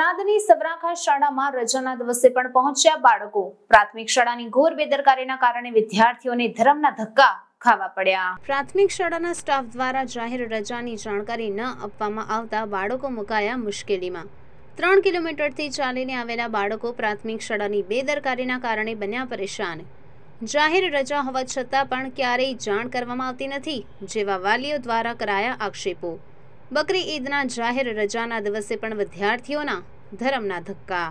રાદની સવરાખા શાળામાં રજાના દિવસે પણ પહોંચ્યા બાળકો પ્રાથમિક શાળાની ઘોર બેદરકારીના કારણે વિદ્યાર્થીઓને ધરમના ધક્કા ખાવા પડ્યા પ્રાથમિક શાળાના સ્ટાફ દ્વારા જાહેર રજાની જાણકારી ન આપવામાં આવતા બાળકો મુકાયા મુશ્કેલીમાં 3 કિલોમીટર થી ચાલીને આવેલા બાળકો પ્રાથમિક શાળાની બેદરકારીના કારણે બન્યા પરેશાન જાહેર રજા હોવા છતાં પણ ક્યારેય જાણ કરવામાં આવતી નથી જેવા વાલીઓ દ્વારા કરાયા આક્ષેપો बकरी ईद जाहिर रजा दिवसे विद्यार्थी धरम धक्का